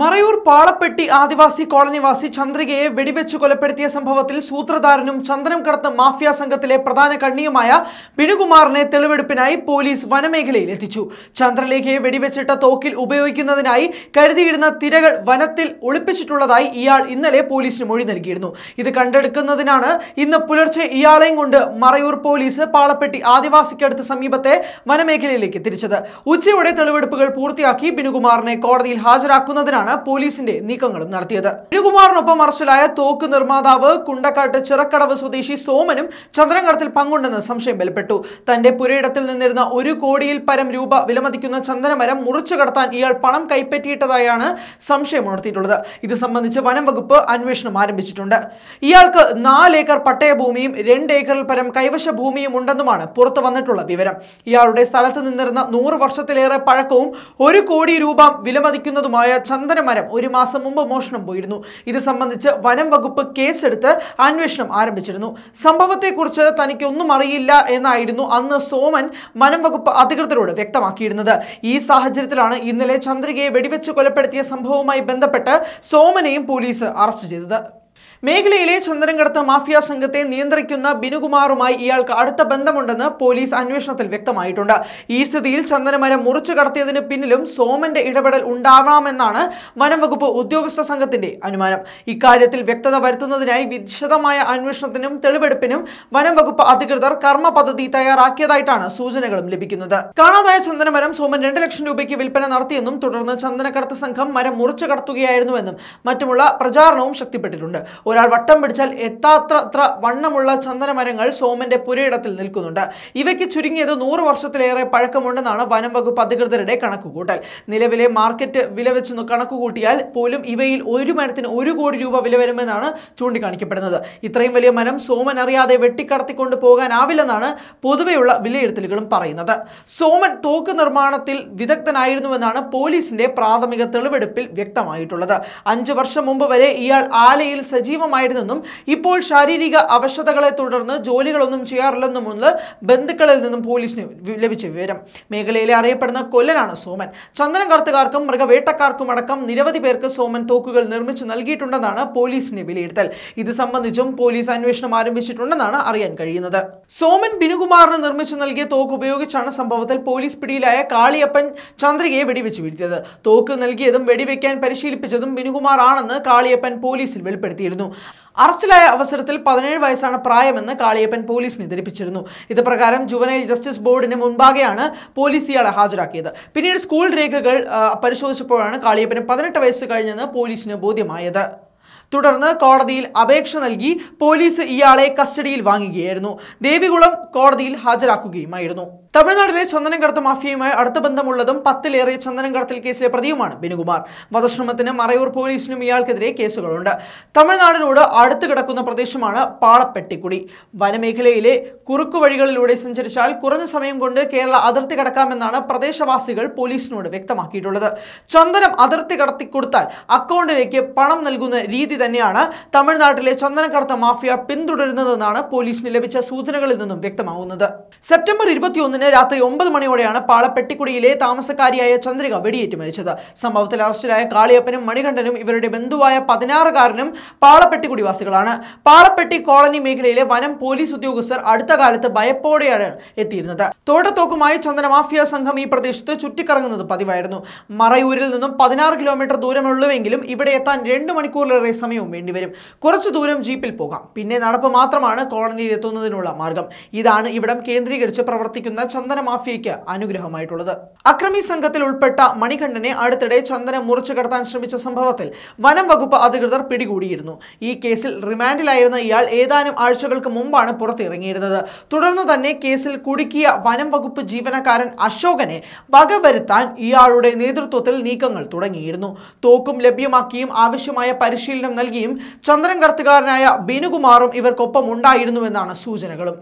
മറയൂർ പാളപ്പെട്ടി ആദിവാസി കോളനിവാസി ചന്ദ്രികയെ വെടിവെച്ച് കൊലപ്പെടുത്തിയ സംഭവത്തിൽ സൂത്രധാരനും ചന്ദനം കടത്ത് മാഫിയ സംഘത്തിലെ പ്രധാന കണ്ണിയുമായ ബിനുകുമാറിനെ തെളിവെടുപ്പിനായി പോലീസ് വനമേഖലയിൽ എത്തിച്ചു ചന്ദ്രലേഖയെ വെടിവെച്ചിട്ട തോക്കിൽ ഉപയോഗിക്കുന്നതിനായി കരുതിയിരുന്ന തിരകൾ വനത്തിൽ ഒളിപ്പിച്ചിട്ടുള്ളതായി ഇയാൾ ഇന്നലെ പോലീസിന് മൊഴി നൽകിയിരുന്നു ഇത് കണ്ടെടുക്കുന്നതിനാണ് ഇന്ന് പുലർച്ചെ ഇയാളെയും കൊണ്ട് മറയൂർ പോലീസ് പാളപ്പെട്ടി ആദിവാസിക്കടുത്ത് സമീപത്തെ വനമേഖലയിലേക്ക് തിരിച്ചത് ഉച്ചയോടെ തെളിവെടുപ്പുകൾ പൂർത്തിയാക്കി ബിനുകുമാറിനെ കോടതിയിൽ ഹാജരാക്കുന്നതിനാണ് തടയാനാണ് പോലീസിന്റെ നീക്കങ്ങളും നടത്തിയത് രഘുകുമാറിനൊപ്പം അറസ്റ്റിലായ തോക്ക് നിർമ്മാതാവ് കുണ്ടക്കാട്ട് ചിറക്കടവ് സ്വദേശി സോമനും ചന്ദനകടത്തിൽ പങ്കുണ്ടെന്ന് സംശയം ബലപ്പെട്ടു തന്റെ പുരയിടത്തിൽ നിന്നിരുന്ന ഒരു കോടിയിൽ പരം രൂപ വിലമതിക്കുന്ന ചന്ദനമരം മുറിച്ചു കടത്താൻ ഇയാൾ പണം കൈപ്പറ്റിയിട്ടതായാണ് സംശയം ഉണർത്തിയിട്ടുള്ളത് ഇത് സംബന്ധിച്ച് വനം വകുപ്പ് അന്വേഷണം ആരംഭിച്ചിട്ടുണ്ട് ഇയാൾക്ക് നാലേക്കർ പട്ടയ ഭൂമിയും രണ്ട് ഏക്കറിൽ പരം കൈവശ ഭൂമിയും ഉണ്ടെന്നുമാണ് പുറത്തു വന്നിട്ടുള്ള വിവരം ഇയാളുടെ സ്ഥലത്ത് നിന്നിരുന്ന നൂറ് വർഷത്തിലേറെ പഴക്കവും ഒരു കോടി രൂപ വിലമതിക്കുന്നതുമായ ചന്ദന മരം ഒരു മാസം മുമ്പ് മോഷണം പോയിരുന്നു ഇത് സംബന്ധിച്ച് വനം വകുപ്പ് കേസെടുത്ത് അന്വേഷണം ആരംഭിച്ചിരുന്നു സംഭവത്തെക്കുറിച്ച് തനിക്കൊന്നും അറിയില്ല എന്നായിരുന്നു അന്ന് സോമൻ വനം വകുപ്പ് അധികൃതരോട് വ്യക്തമാക്കിയിരുന്നത് ഈ സാഹചര്യത്തിലാണ് ഇന്നലെ ചന്ദ്രികയെ വെടിവെച്ച് കൊലപ്പെടുത്തിയ സംഭവവുമായി ബന്ധപ്പെട്ട് സോമനെയും പോലീസ് അറസ്റ്റ് ചെയ്തത് മേഖലയിലെ ചന്ദ്രൻ മാഫിയ സംഘത്തെ നിയന്ത്രിക്കുന്ന ബിനുകുമാറുമായി ഇയാൾക്ക് അടുത്ത ബന്ധമുണ്ടെന്ന് പോലീസ് അന്വേഷണത്തിൽ വ്യക്തമായിട്ടുണ്ട് ഈ സ്ഥിതിയിൽ ചന്ദനമരം മുറിച്ചു കടത്തിയതിന് പിന്നിലും സോമന്റെ ഇടപെടൽ ഉണ്ടാവാമെന്നാണ് വനംവകുപ്പ് ഉദ്യോഗസ്ഥ സംഘത്തിന്റെ അനുമാനം ഇക്കാര്യത്തിൽ വ്യക്തത വരുത്തുന്നതിനായി വിശദമായ അന്വേഷണത്തിനും തെളിവെടുപ്പിനും വനംവകുപ്പ് അധികൃതർ കർമ്മ പദ്ധതി തയ്യാറാക്കിയതായിട്ടാണ് സൂചനകളും ലഭിക്കുന്നത് കാണാതായ ചന്ദനമരം സോമൻ രണ്ട് ലക്ഷം രൂപയ്ക്ക് വിൽപ്പന നടത്തിയെന്നും തുടർന്ന് ചന്ദനക്കടത്ത് സംഘം മരം മുറിച്ചു കടത്തുകയായിരുന്നുവെന്നും മറ്റുമുള്ള പ്രചാരണവും ശക്തിപ്പെട്ടിട്ടുണ്ട് ഒരാൾ വട്ടം പിടിച്ചാൽ എത്താത്ര വണ്ണമുള്ള ചന്ദനമരങ്ങൾ സോമന്റെ പുരയിടത്തിൽ നിൽക്കുന്നുണ്ട് ഇവയ്ക്ക് ചുരുങ്ങിയത് നൂറ് വർഷത്തിലേറെ പഴക്കമുണ്ടെന്നാണ് വനം വകുപ്പ് അധികൃതരുടെ കണക്കുകൂട്ടൽ നിലവിലെ മാർക്കറ്റ് വില വെച്ച് കണക്കുകൂട്ടിയാൽ പോലും ഇവയിൽ ഒരു മരത്തിന് ഒരു കോടി രൂപ വില വരുമെന്നാണ് ചൂണ്ടിക്കാണിക്കപ്പെടുന്നത് ഇത്രയും വലിയ മരം സോമൻ അറിയാതെ വെട്ടിക്കടത്തിക്കൊണ്ട് പോകാനാവില്ലെന്നാണ് പൊതുവെയുള്ള വിലയിരുത്തലുകളും പറയുന്നത് സോമൻ തോക്ക് നിർമ്മാണത്തിൽ വിദഗ്ധനായിരുന്നുവെന്നാണ് പോലീസിന്റെ പ്രാഥമിക തെളിവെടുപ്പിൽ വ്യക്തമായിട്ടുള്ളത് അഞ്ചു വർഷം മുമ്പ് വരെ ഇയാൾ ആലയിൽ സജീവ സജീവമായിരുന്നെന്നും ഇപ്പോൾ ശാരീരിക അവശതകളെ തുടർന്ന് ജോലികളൊന്നും ചെയ്യാറില്ലെന്നുമുള്ള ബന്ധുക്കളിൽ നിന്നും പോലീസിന് ലഭിച്ച വിവരം മേഖലയിലെ അറിയപ്പെടുന്ന കൊല്ലനാണ് സോമൻ ചന്ദനം കറുത്തുകാർക്കും മൃഗവേട്ടക്കാർക്കും അടക്കം നിരവധി പേർക്ക് സോമൻ തോക്കുകൾ നിർമ്മിച്ചു നൽകിയിട്ടുണ്ടെന്നാണ് പോലീസിന്റെ വിലയിരുത്തൽ ഇത് സംബന്ധിച്ചും പോലീസ് അന്വേഷണം ആരംഭിച്ചിട്ടുണ്ടെന്നാണ് അറിയാൻ കഴിയുന്നത് സോമൻ ബിനുകുമാറിന് നിർമ്മിച്ചു നൽകിയ തോക്ക് ഉപയോഗിച്ചാണ് സംഭവത്തിൽ പോലീസ് പിടിയിലായ കാളിയപ്പൻ ചന്ദ്രികയെ വെടിവെച്ച് വീഴ്ത്തിയത് തോക്ക് നൽകിയതും വെടിവെക്കാൻ പരിശീലിപ്പിച്ചതും ബിനുകുമാർ ആണെന്ന് കാളിയപ്പൻ പോലീസിൽ വെളിപ്പെടുത്തിയിരുന്നു അറസ്റ്റിലായ അവസരത്തിൽ പതിനേഴ് വയസ്സാണ് പ്രായമെന്ന് കാളിയപ്പൻ പോലീസിനെ ധരിപ്പിച്ചിരുന്നു ഇത് പ്രകാരം ജുവനൈൽ ജസ്റ്റിസ് ബോർഡിന് മുൻപാകെയാണ് പോലീസ് ഇയാളെ ഹാജരാക്കിയത് പിന്നീട് സ്കൂൾ രേഖകൾ പരിശോധിച്ചപ്പോഴാണ് കാളിയപ്പന് പതിനെട്ട് വയസ്സ് കഴിഞ്ഞെന്ന് പോലീസിന് ബോധ്യമായത് തുടർന്ന് കോടതിയിൽ അപേക്ഷ നൽകി പോലീസ് ഇയാളെ കസ്റ്റഡിയിൽ വാങ്ങുകയായിരുന്നു ദേവികുളം കോടതിയിൽ ഹാജരാക്കുകയുമായിരുന്നു തമിഴ്നാട്ടിലെ ചന്ദനംകടത്ത് മാഫിയയുമായി അടുത്ത ബന്ധമുള്ളതും പത്തിലേറെ ചന്ദനംകടത്തിൽ കേസിലെ പ്രതിയുമാണ് ബിനുകുമാർ വധശ്രമത്തിന് മറയൂർ പോലീസിനും ഇയാൾക്കെതിരെ കേസുകളുണ്ട് തമിഴ്നാടിനോട് അടുത്തു കിടക്കുന്ന പ്രദേശമാണ് പാളപ്പെട്ടിക്കുടി വനമേഖലയിലെ കുറുക്കു വഴികളിലൂടെ സഞ്ചരിച്ചാൽ കുറഞ്ഞ സമയം കൊണ്ട് കേരള അതിർത്തി കടക്കാമെന്നാണ് പ്രദേശവാസികൾ പോലീസിനോട് വ്യക്തമാക്കിയിട്ടുള്ളത് ചന്ദനം അതിർത്തി കടത്തിക്കൊടുത്താൽ അക്കൗണ്ടിലേക്ക് പണം നൽകുന്ന രീതി തന്നെയാണ് തമിഴ്നാട്ടിലെ കടത്ത മാഫിയ പിന്തുടരുന്നതെന്നാണ് പോലീസിന് ലഭിച്ച സൂചനകളിൽ നിന്നും വ്യക്തമാവുന്നത് സെപ്റ്റംബർ ഇരുപത്തിയൊന്നിന് രാത്രി ഒമ്പത് മണിയോടെയാണ് പാളപ്പെട്ടിക്കുടിയിലെ താമസക്കാരിയായ ചന്ദ്രിക വെടിയേറ്റ് മരിച്ചത് സംഭവത്തിൽ അറസ്റ്റിലായ കാളിയപ്പനും മണികണ്ഠനും ഇവരുടെ ബന്ധുവായ പതിനാറുകാരനും പാളപ്പെട്ടിക്കുടിവാസികളാണ് പാളപ്പെട്ടി കോളനി മേഖലയിലെ വനം പോലീസ് ഉദ്യോഗസ്ഥർ അടുത്ത കാലത്ത് ഭയപ്പോടെയാണ് എത്തിയിരുന്നത് തോട്ടത്തോക്കുമായി ചന്ദന മാഫിയ സംഘം ഈ പ്രദേശത്ത് ചുറ്റിക്കറങ്ങുന്നത് പതിവായിരുന്നു മറയൂരിൽ നിന്നും പതിനാറ് കിലോമീറ്റർ ദൂരമുള്ളുവെങ്കിലും ഇവിടെ എത്താൻ രണ്ടു മണിക്കൂറിലേറെ സമയവും വേണ്ടിവരും കുറച്ചു ദൂരം ജീപ്പിൽ പോകാം പിന്നെ നടപ്പ് മാത്രമാണ് കോളനിയിൽ എത്തുന്നതിനുള്ള മാർഗം ഇതാണ് ഇവിടം കേന്ദ്രീകരിച്ച് പ്രവർത്തിക്കുന്ന ചന്ദന മാഫിയയ്ക്ക് അനുഗ്രഹമായിട്ടുള്ളത് അക്രമി സംഘത്തിൽ ഉൾപ്പെട്ട മണികണ്ഠനെ അടുത്തിടെ ചന്ദനം മുറിച്ചു കടത്താൻ ശ്രമിച്ച സംഭവത്തിൽ വനം വകുപ്പ് അധികൃതർ പിടികൂടിയിരുന്നു ഈ കേസിൽ റിമാൻഡിലായിരുന്ന ഇയാൾ ഏതാനും ആഴ്ചകൾക്ക് മുമ്പാണ് പുറത്തിറങ്ങിയിരുന്നത് തുടർന്ന് തന്നെ കേസിൽ കുടുക്കിയ വനം വകുപ്പ് ജീവനക്കാരൻ അശോകനെ വകവരുത്താൻ ഇയാളുടെ നേതൃത്വത്തിൽ നീക്കങ്ങൾ തുടങ്ങിയിരുന്നു തോക്കും ലഭ്യമാക്കിയും ആവശ്യമായ പരിശീലനം നൽകിയും ചന്ദ്രൻ കടത്തുകാരനായ ബിനുകുമാറും ഇവർക്കൊപ്പം ഉണ്ടായിരുന്നുവെന്നാണ് സൂചനകളും